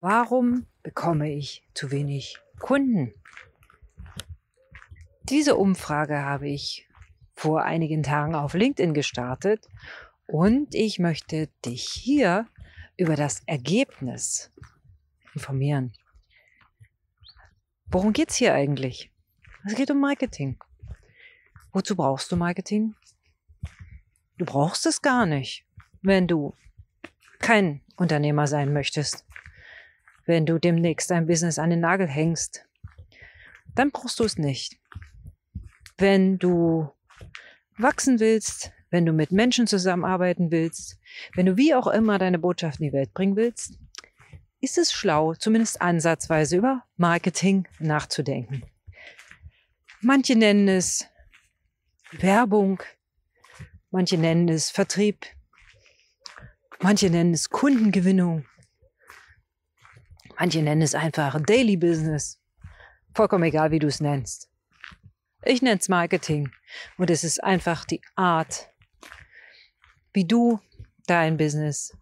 Warum bekomme ich zu wenig Kunden? Diese Umfrage habe ich vor einigen Tagen auf LinkedIn gestartet und ich möchte dich hier über das Ergebnis informieren. Worum geht es hier eigentlich? Es geht um Marketing. Wozu brauchst du Marketing? Du brauchst es gar nicht, wenn du kein Unternehmer sein möchtest wenn du demnächst dein Business an den Nagel hängst, dann brauchst du es nicht. Wenn du wachsen willst, wenn du mit Menschen zusammenarbeiten willst, wenn du wie auch immer deine Botschaft in die Welt bringen willst, ist es schlau, zumindest ansatzweise über Marketing nachzudenken. Manche nennen es Werbung, manche nennen es Vertrieb, manche nennen es Kundengewinnung, Manche nennen es einfach Daily Business. Vollkommen egal, wie du es nennst. Ich nenne es Marketing. Und es ist einfach die Art, wie du dein Business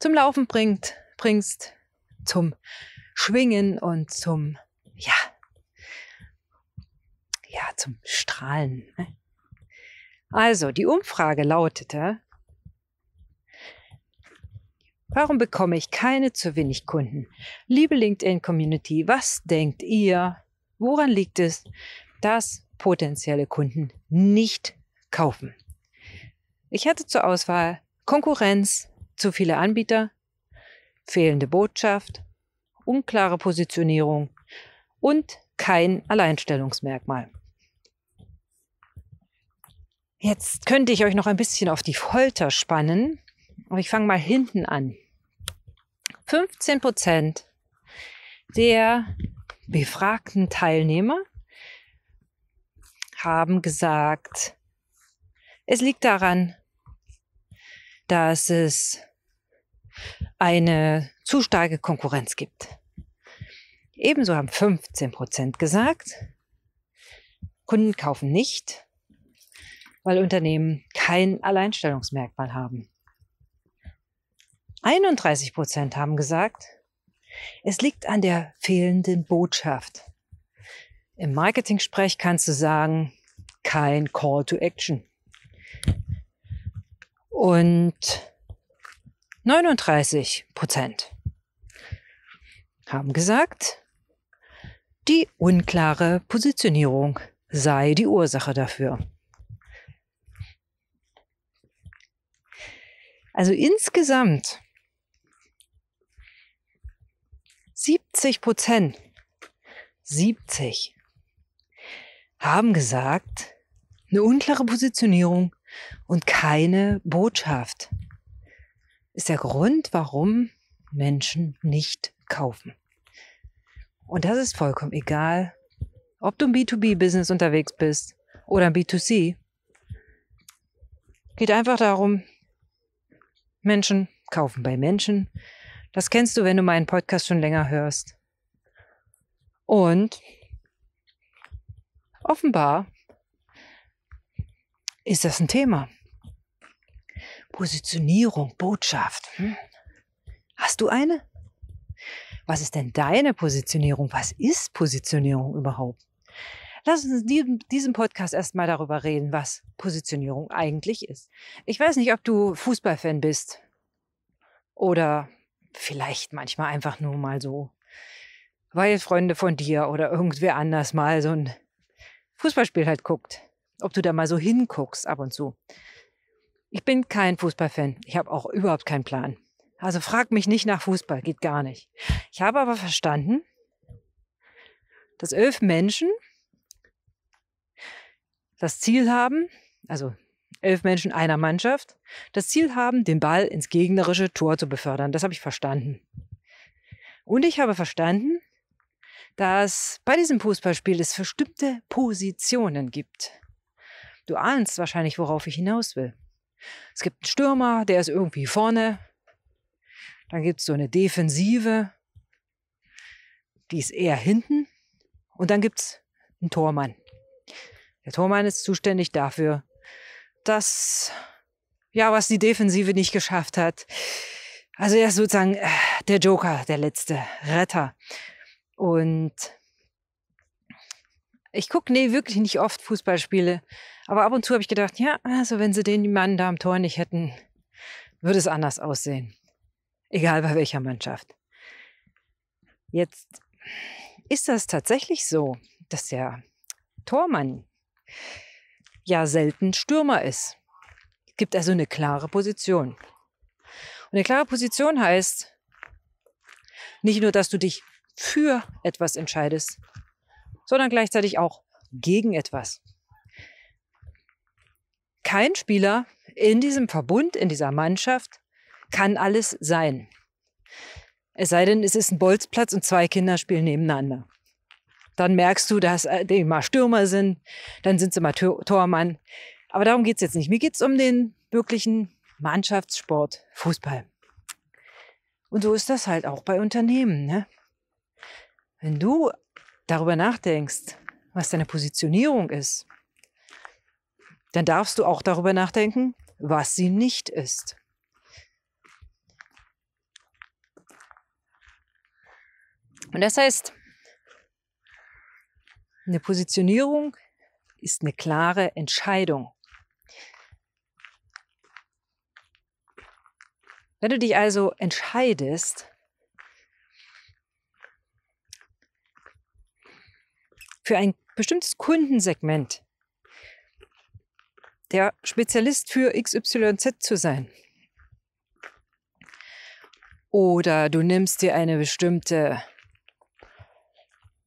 zum Laufen bringt, bringst, zum Schwingen und zum, ja, ja, zum Strahlen. Ne? Also, die Umfrage lautete, Warum bekomme ich keine zu wenig Kunden? Liebe LinkedIn-Community, was denkt ihr? Woran liegt es, dass potenzielle Kunden nicht kaufen? Ich hatte zur Auswahl Konkurrenz, zu viele Anbieter, fehlende Botschaft, unklare Positionierung und kein Alleinstellungsmerkmal. Jetzt könnte ich euch noch ein bisschen auf die Folter spannen, aber ich fange mal hinten an. 15 Prozent der befragten Teilnehmer haben gesagt, es liegt daran, dass es eine zu starke Konkurrenz gibt. Ebenso haben 15 Prozent gesagt, Kunden kaufen nicht, weil Unternehmen kein Alleinstellungsmerkmal haben. 31 Prozent haben gesagt, es liegt an der fehlenden Botschaft. Im Marketing-Sprech kannst du sagen, kein Call to Action. Und 39 Prozent haben gesagt, die unklare Positionierung sei die Ursache dafür. Also insgesamt 70 Prozent, 70, haben gesagt, eine unklare Positionierung und keine Botschaft ist der Grund, warum Menschen nicht kaufen. Und das ist vollkommen egal, ob du im B2B-Business unterwegs bist oder im B2C. Geht einfach darum, Menschen kaufen bei Menschen das kennst du, wenn du meinen Podcast schon länger hörst. Und offenbar ist das ein Thema. Positionierung, Botschaft. Hm? Hast du eine? Was ist denn deine Positionierung? Was ist Positionierung überhaupt? Lass uns in diesem Podcast erstmal darüber reden, was Positionierung eigentlich ist. Ich weiß nicht, ob du Fußballfan bist oder vielleicht manchmal einfach nur mal so, weil Freunde von dir oder irgendwer anders mal so ein Fußballspiel halt guckt. Ob du da mal so hinguckst ab und zu. Ich bin kein Fußballfan. Ich habe auch überhaupt keinen Plan. Also frag mich nicht nach Fußball, geht gar nicht. Ich habe aber verstanden, dass elf Menschen das Ziel haben, also elf Menschen einer Mannschaft, das Ziel haben, den Ball ins gegnerische Tor zu befördern. Das habe ich verstanden. Und ich habe verstanden, dass bei diesem Fußballspiel es bestimmte Positionen gibt. Du ahnst wahrscheinlich, worauf ich hinaus will. Es gibt einen Stürmer, der ist irgendwie vorne. Dann gibt es so eine Defensive, die ist eher hinten. Und dann gibt es einen Tormann. Der Tormann ist zuständig dafür, das, ja, was die Defensive nicht geschafft hat. Also er ist sozusagen äh, der Joker, der letzte Retter. Und ich gucke nee, wirklich nicht oft Fußballspiele. Aber ab und zu habe ich gedacht, ja, also wenn sie den Mann da am Tor nicht hätten, würde es anders aussehen. Egal bei welcher Mannschaft. Jetzt ist das tatsächlich so, dass der Tormann ja selten Stürmer ist. Es gibt also eine klare Position. Und eine klare Position heißt nicht nur, dass du dich für etwas entscheidest, sondern gleichzeitig auch gegen etwas. Kein Spieler in diesem Verbund, in dieser Mannschaft kann alles sein. Es sei denn, es ist ein Bolzplatz und zwei Kinder spielen nebeneinander. Dann merkst du, dass äh, die mal Stürmer sind, dann sind sie mal Tormann. Aber darum geht es jetzt nicht. Mir geht es um den wirklichen Mannschaftssport, Fußball. Und so ist das halt auch bei Unternehmen. Ne? Wenn du darüber nachdenkst, was deine Positionierung ist, dann darfst du auch darüber nachdenken, was sie nicht ist. Und das heißt, eine Positionierung ist eine klare Entscheidung. Wenn du dich also entscheidest, für ein bestimmtes Kundensegment, der Spezialist für XYZ zu sein, oder du nimmst dir eine bestimmte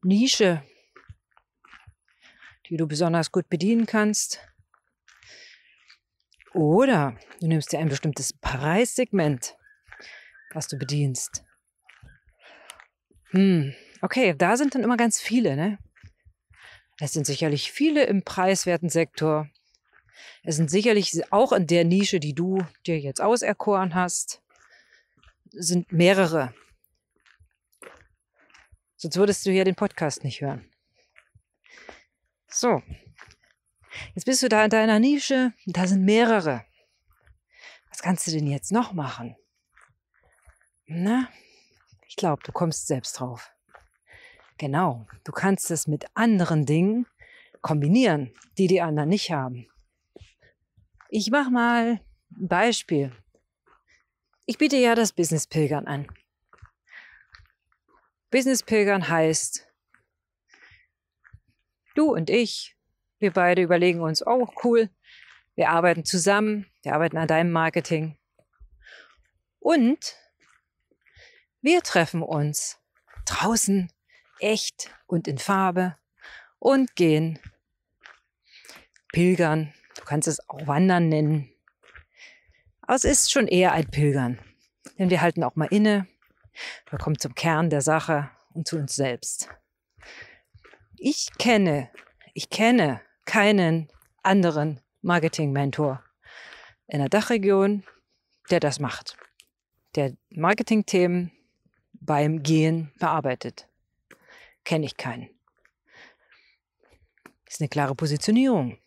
Nische die du besonders gut bedienen kannst. Oder du nimmst dir ein bestimmtes Preissegment, was du bedienst. Hm, okay, da sind dann immer ganz viele, ne? Es sind sicherlich viele im preiswerten Sektor. Es sind sicherlich auch in der Nische, die du dir jetzt auserkoren hast, sind mehrere. Sonst würdest du ja den Podcast nicht hören. So. Jetzt bist du da in deiner Nische, da sind mehrere. Was kannst du denn jetzt noch machen? Na, ich glaube, du kommst selbst drauf. Genau, du kannst es mit anderen Dingen kombinieren, die die anderen nicht haben. Ich mache mal ein Beispiel. Ich biete ja das Business Pilgern an. Business Pilgern heißt, Du und ich, wir beide überlegen uns, oh cool, wir arbeiten zusammen, wir arbeiten an deinem Marketing. Und wir treffen uns draußen, echt und in Farbe und gehen pilgern. Du kannst es auch wandern nennen. Aber es ist schon eher ein Pilgern, denn wir halten auch mal inne. Wir kommen zum Kern der Sache und zu uns selbst. Ich kenne, ich kenne keinen anderen Marketing-Mentor in der Dachregion, der das macht, der Marketing-Themen beim Gehen bearbeitet. Kenne ich keinen. Ist eine klare Positionierung.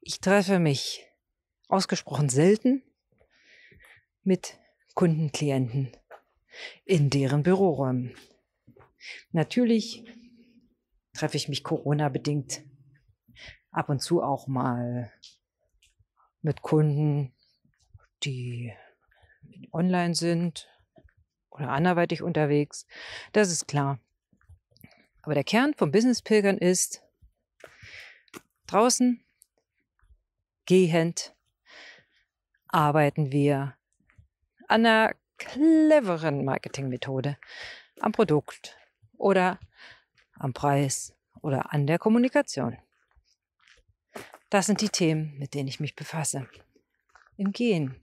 Ich treffe mich ausgesprochen selten mit Kundenklienten in deren Büroräumen. Natürlich treffe ich mich Corona-bedingt ab und zu auch mal mit Kunden, die online sind oder anderweitig unterwegs. Das ist klar. Aber der Kern vom Business Pilgern ist draußen gehend arbeiten wir an einer cleveren Marketingmethode am Produkt, oder am Preis oder an der Kommunikation. Das sind die Themen, mit denen ich mich befasse. Im Gehen.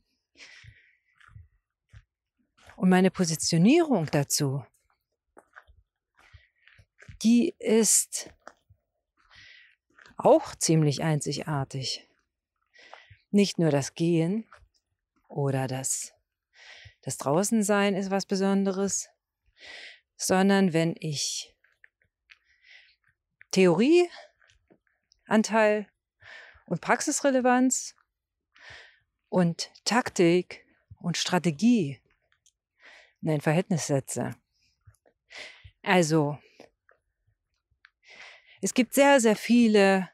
Und meine Positionierung dazu, die ist auch ziemlich einzigartig. Nicht nur das Gehen oder das, das Draußensein ist was Besonderes, sondern wenn ich Theorieanteil und Praxisrelevanz und Taktik und Strategie in ein Verhältnis setze. Also, es gibt sehr, sehr viele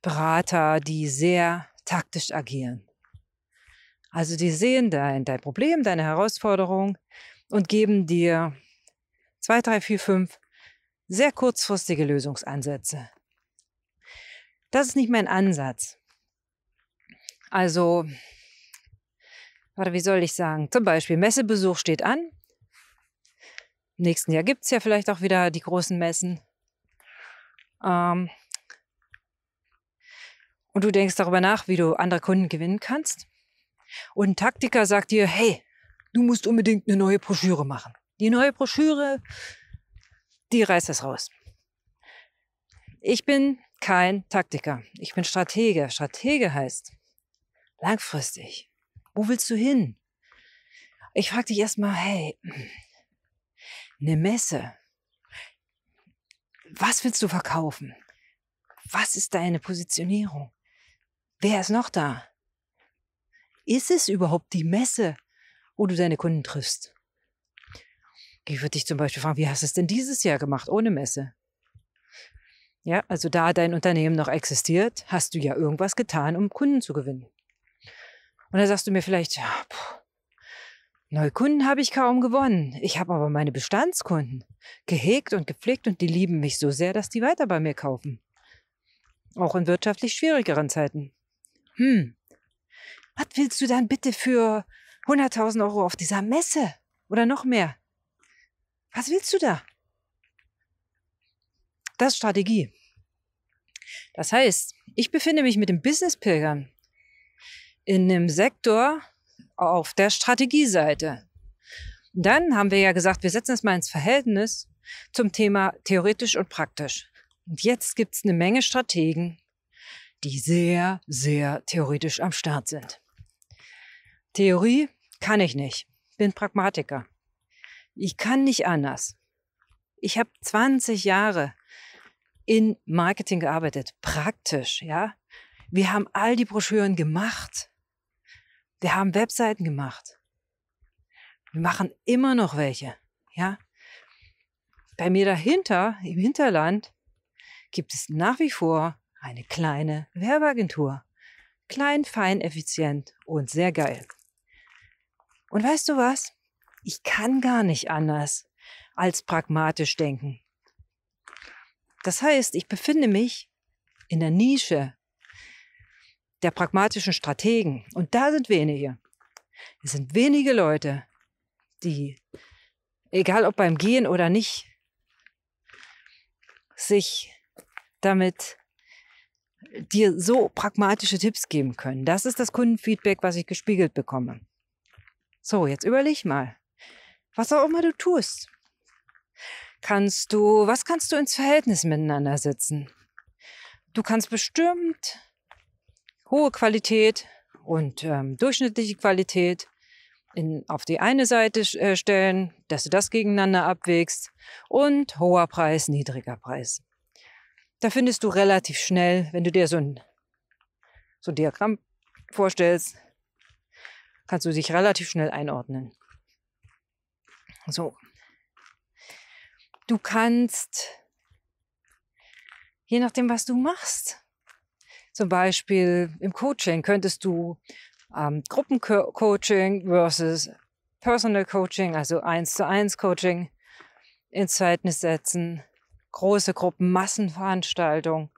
Berater, die sehr taktisch agieren. Also die sehen dein, dein Problem, deine Herausforderung und geben dir zwei, drei, vier, fünf sehr kurzfristige Lösungsansätze. Das ist nicht mein Ansatz. Also, oder wie soll ich sagen, zum Beispiel Messebesuch steht an. Im nächsten Jahr gibt es ja vielleicht auch wieder die großen Messen. Ähm, und du denkst darüber nach, wie du andere Kunden gewinnen kannst. Und ein Taktiker sagt dir, hey, du musst unbedingt eine neue Broschüre machen. Die neue Broschüre, die reißt das raus. Ich bin kein Taktiker, ich bin Stratege. Stratege heißt langfristig. Wo willst du hin? Ich frage dich erstmal, hey, eine Messe. Was willst du verkaufen? Was ist deine Positionierung? Wer ist noch da? Ist es überhaupt die Messe? wo du deine Kunden triffst. Ich würde dich zum Beispiel fragen, wie hast du es denn dieses Jahr gemacht ohne Messe? Ja, also da dein Unternehmen noch existiert, hast du ja irgendwas getan, um Kunden zu gewinnen. Und da sagst du mir vielleicht, ja, puh, Kunden habe ich kaum gewonnen. Ich habe aber meine Bestandskunden gehegt und gepflegt und die lieben mich so sehr, dass die weiter bei mir kaufen. Auch in wirtschaftlich schwierigeren Zeiten. Hm. Was willst du dann bitte für 100.000 Euro auf dieser Messe oder noch mehr. Was willst du da? Das ist Strategie. Das heißt, ich befinde mich mit dem Business-Pilgern in einem Sektor auf der Strategieseite. Und dann haben wir ja gesagt, wir setzen es mal ins Verhältnis zum Thema theoretisch und praktisch. Und jetzt gibt es eine Menge Strategen, die sehr, sehr theoretisch am Start sind. Theorie kann ich nicht. Bin Pragmatiker. Ich kann nicht anders. Ich habe 20 Jahre in Marketing gearbeitet, praktisch, ja. Wir haben all die Broschüren gemacht. Wir haben Webseiten gemacht. Wir machen immer noch welche, ja. Bei mir dahinter, im Hinterland, gibt es nach wie vor eine kleine Werbeagentur. Klein, fein, effizient und sehr geil. Und weißt du was? Ich kann gar nicht anders als pragmatisch denken. Das heißt, ich befinde mich in der Nische der pragmatischen Strategen. Und da sind wenige. Es sind wenige Leute, die, egal ob beim Gehen oder nicht, sich damit dir so pragmatische Tipps geben können. Das ist das Kundenfeedback, was ich gespiegelt bekomme. So, jetzt überleg mal. Was auch immer du tust. Kannst du, was kannst du ins Verhältnis miteinander setzen? Du kannst bestimmt hohe Qualität und ähm, durchschnittliche Qualität in, auf die eine Seite äh, stellen, dass du das gegeneinander abwägst und hoher Preis, niedriger Preis. Da findest du relativ schnell, wenn du dir so ein, so ein Diagramm vorstellst, kannst du dich relativ schnell einordnen. So. Du kannst, je nachdem, was du machst, zum Beispiel im Coaching könntest du ähm, Gruppencoaching versus Personal Coaching, also eins zu eins Coaching, ins Verhältnis setzen, große Gruppen, Massenveranstaltung,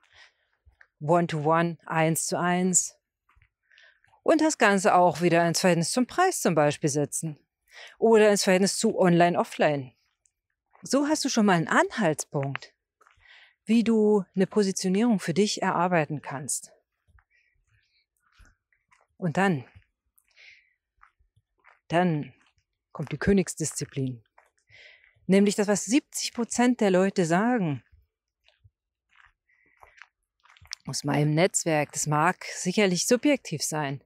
One-to-One, eins zu eins und das Ganze auch wieder ins Verhältnis zum Preis zum Beispiel setzen oder ins Verhältnis zu Online-Offline. So hast du schon mal einen Anhaltspunkt, wie du eine Positionierung für dich erarbeiten kannst. Und dann, dann kommt die Königsdisziplin. Nämlich das, was 70 Prozent der Leute sagen. Aus meinem Netzwerk, das mag sicherlich subjektiv sein.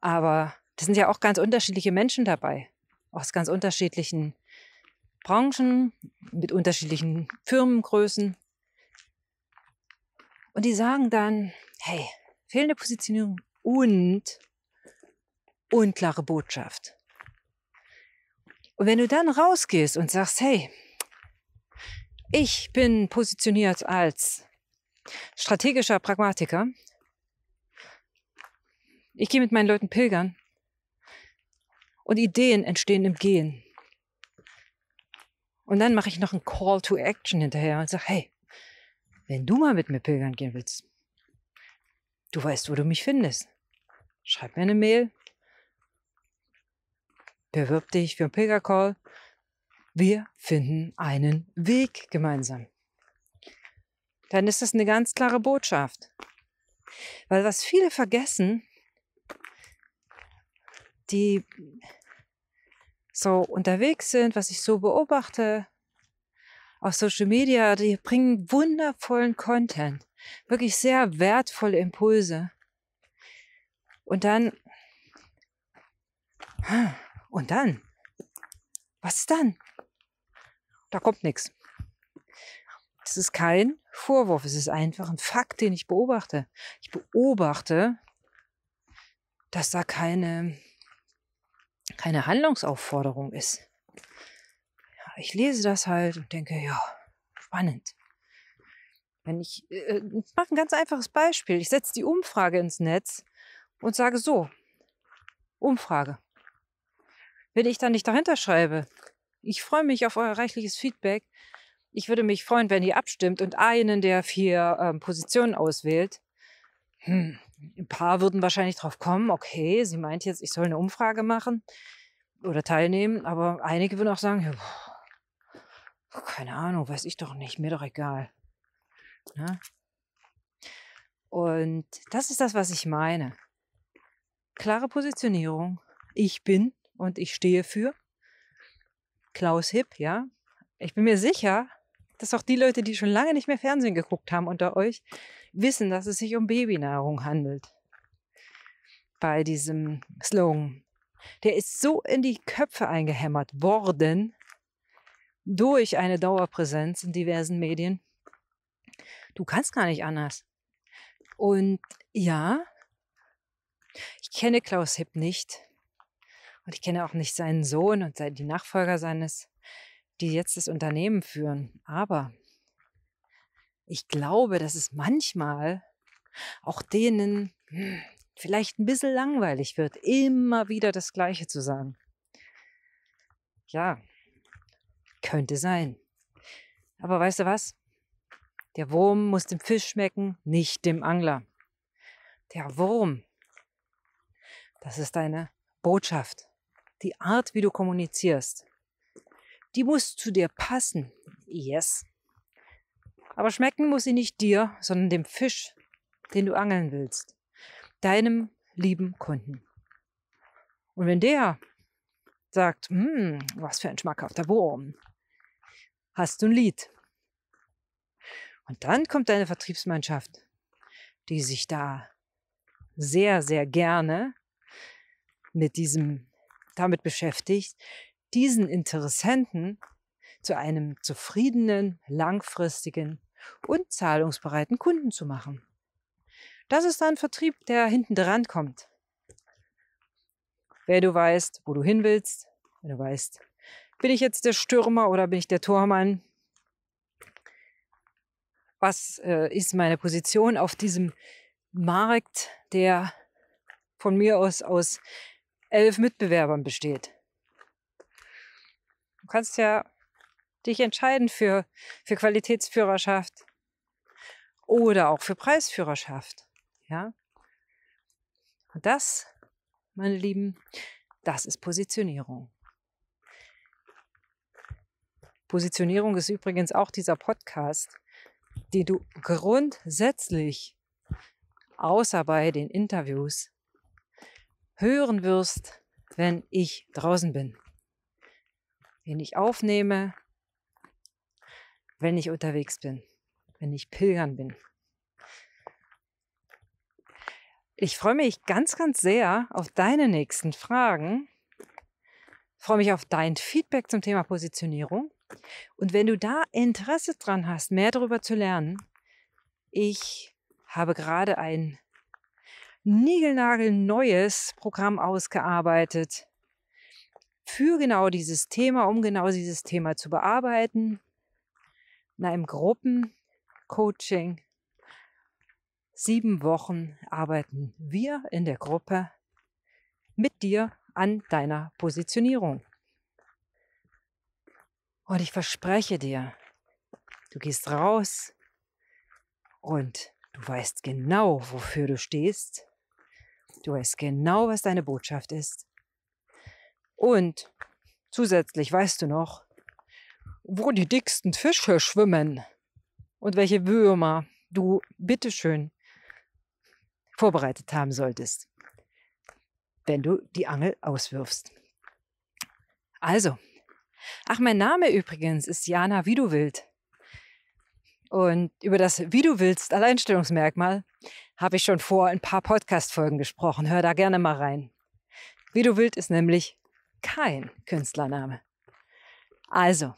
Aber das sind ja auch ganz unterschiedliche Menschen dabei, aus ganz unterschiedlichen Branchen, mit unterschiedlichen Firmengrößen. Und die sagen dann, hey, fehlende Positionierung und unklare Botschaft. Und wenn du dann rausgehst und sagst, hey, ich bin positioniert als strategischer Pragmatiker ich gehe mit meinen Leuten pilgern. Und Ideen entstehen im Gehen. Und dann mache ich noch einen Call to Action hinterher und sage, hey, wenn du mal mit mir pilgern gehen willst, du weißt, wo du mich findest. Schreib mir eine Mail. Bewirb dich für einen Pilgercall. Wir finden einen Weg gemeinsam. Dann ist das eine ganz klare Botschaft. Weil was viele vergessen, die so unterwegs sind, was ich so beobachte auf Social Media, die bringen wundervollen Content, wirklich sehr wertvolle Impulse. Und dann, und dann, was dann? Da kommt nichts. Das ist kein Vorwurf, es ist einfach ein Fakt, den ich beobachte. Ich beobachte, dass da keine keine Handlungsaufforderung ist. Ja, ich lese das halt und denke, ja, spannend. Wenn ich, äh, ich mache ein ganz einfaches Beispiel. Ich setze die Umfrage ins Netz und sage so, Umfrage. Wenn ich dann nicht dahinter schreibe, ich freue mich auf euer reichliches Feedback. Ich würde mich freuen, wenn ihr abstimmt und einen der vier ähm, Positionen auswählt. Hm, ein paar würden wahrscheinlich drauf kommen, okay, sie meint jetzt, ich soll eine Umfrage machen oder teilnehmen, aber einige würden auch sagen, ja, keine Ahnung, weiß ich doch nicht, mir doch egal. Ja? Ne? Und das ist das, was ich meine. Klare Positionierung. Ich bin und ich stehe für Klaus Hipp, ja. Ich bin mir sicher, dass auch die Leute, die schon lange nicht mehr Fernsehen geguckt haben unter euch, wissen, dass es sich um Babynahrung handelt. Bei diesem Slogan. Der ist so in die Köpfe eingehämmert worden durch eine Dauerpräsenz in diversen Medien. Du kannst gar nicht anders. Und ja, ich kenne Klaus Hipp nicht. Und ich kenne auch nicht seinen Sohn und die Nachfolger seines, die jetzt das Unternehmen führen. Aber ich glaube, dass es manchmal auch denen hm, vielleicht ein bisschen langweilig wird, immer wieder das Gleiche zu sagen. Ja, könnte sein. Aber weißt du was? Der Wurm muss dem Fisch schmecken, nicht dem Angler. Der Wurm, das ist deine Botschaft, die Art, wie du kommunizierst. Die muss zu dir passen. Yes. Aber schmecken muss sie nicht dir, sondern dem Fisch, den du angeln willst, deinem lieben Kunden. Und wenn der sagt, hm, was für ein schmackhafter Wurm, hast du ein Lied. Und dann kommt deine Vertriebsmannschaft, die sich da sehr, sehr gerne mit diesem, damit beschäftigt, diesen Interessenten zu einem zufriedenen, langfristigen und zahlungsbereiten Kunden zu machen. Das ist ein Vertrieb, der hinten dran kommt. Wer du weißt, wo du hin willst, wenn du weißt, bin ich jetzt der Stürmer oder bin ich der Tormann? Was äh, ist meine Position auf diesem Markt, der von mir aus aus elf Mitbewerbern besteht? Du kannst ja dich entscheiden für, für Qualitätsführerschaft oder auch für Preisführerschaft. Ja? Und das, meine Lieben, das ist Positionierung. Positionierung ist übrigens auch dieser Podcast, den du grundsätzlich, außer bei den Interviews, hören wirst, wenn ich draußen bin. Wenn ich aufnehme, wenn ich unterwegs bin, wenn ich pilgern bin. Ich freue mich ganz, ganz sehr auf deine nächsten Fragen. Ich freue mich auf dein Feedback zum Thema Positionierung. Und wenn du da Interesse dran hast, mehr darüber zu lernen, ich habe gerade ein niegelnagelneues Programm ausgearbeitet für genau dieses Thema, um genau dieses Thema zu bearbeiten in einem Gruppencoaching. Sieben Wochen arbeiten wir in der Gruppe mit dir an deiner Positionierung. Und ich verspreche dir, du gehst raus und du weißt genau, wofür du stehst. Du weißt genau, was deine Botschaft ist. Und zusätzlich weißt du noch, wo die dicksten Fische schwimmen und welche Würmer du bitteschön vorbereitet haben solltest, wenn du die Angel auswirfst. Also, ach, mein Name übrigens ist Jana Widuwild. Und über das Wie du willst Alleinstellungsmerkmal habe ich schon vor ein paar Podcast-Folgen gesprochen. Hör da gerne mal rein. Wie du willst ist nämlich kein Künstlername. Also,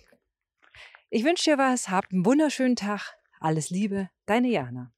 ich wünsche dir was, habt einen wunderschönen Tag. Alles Liebe, deine Jana.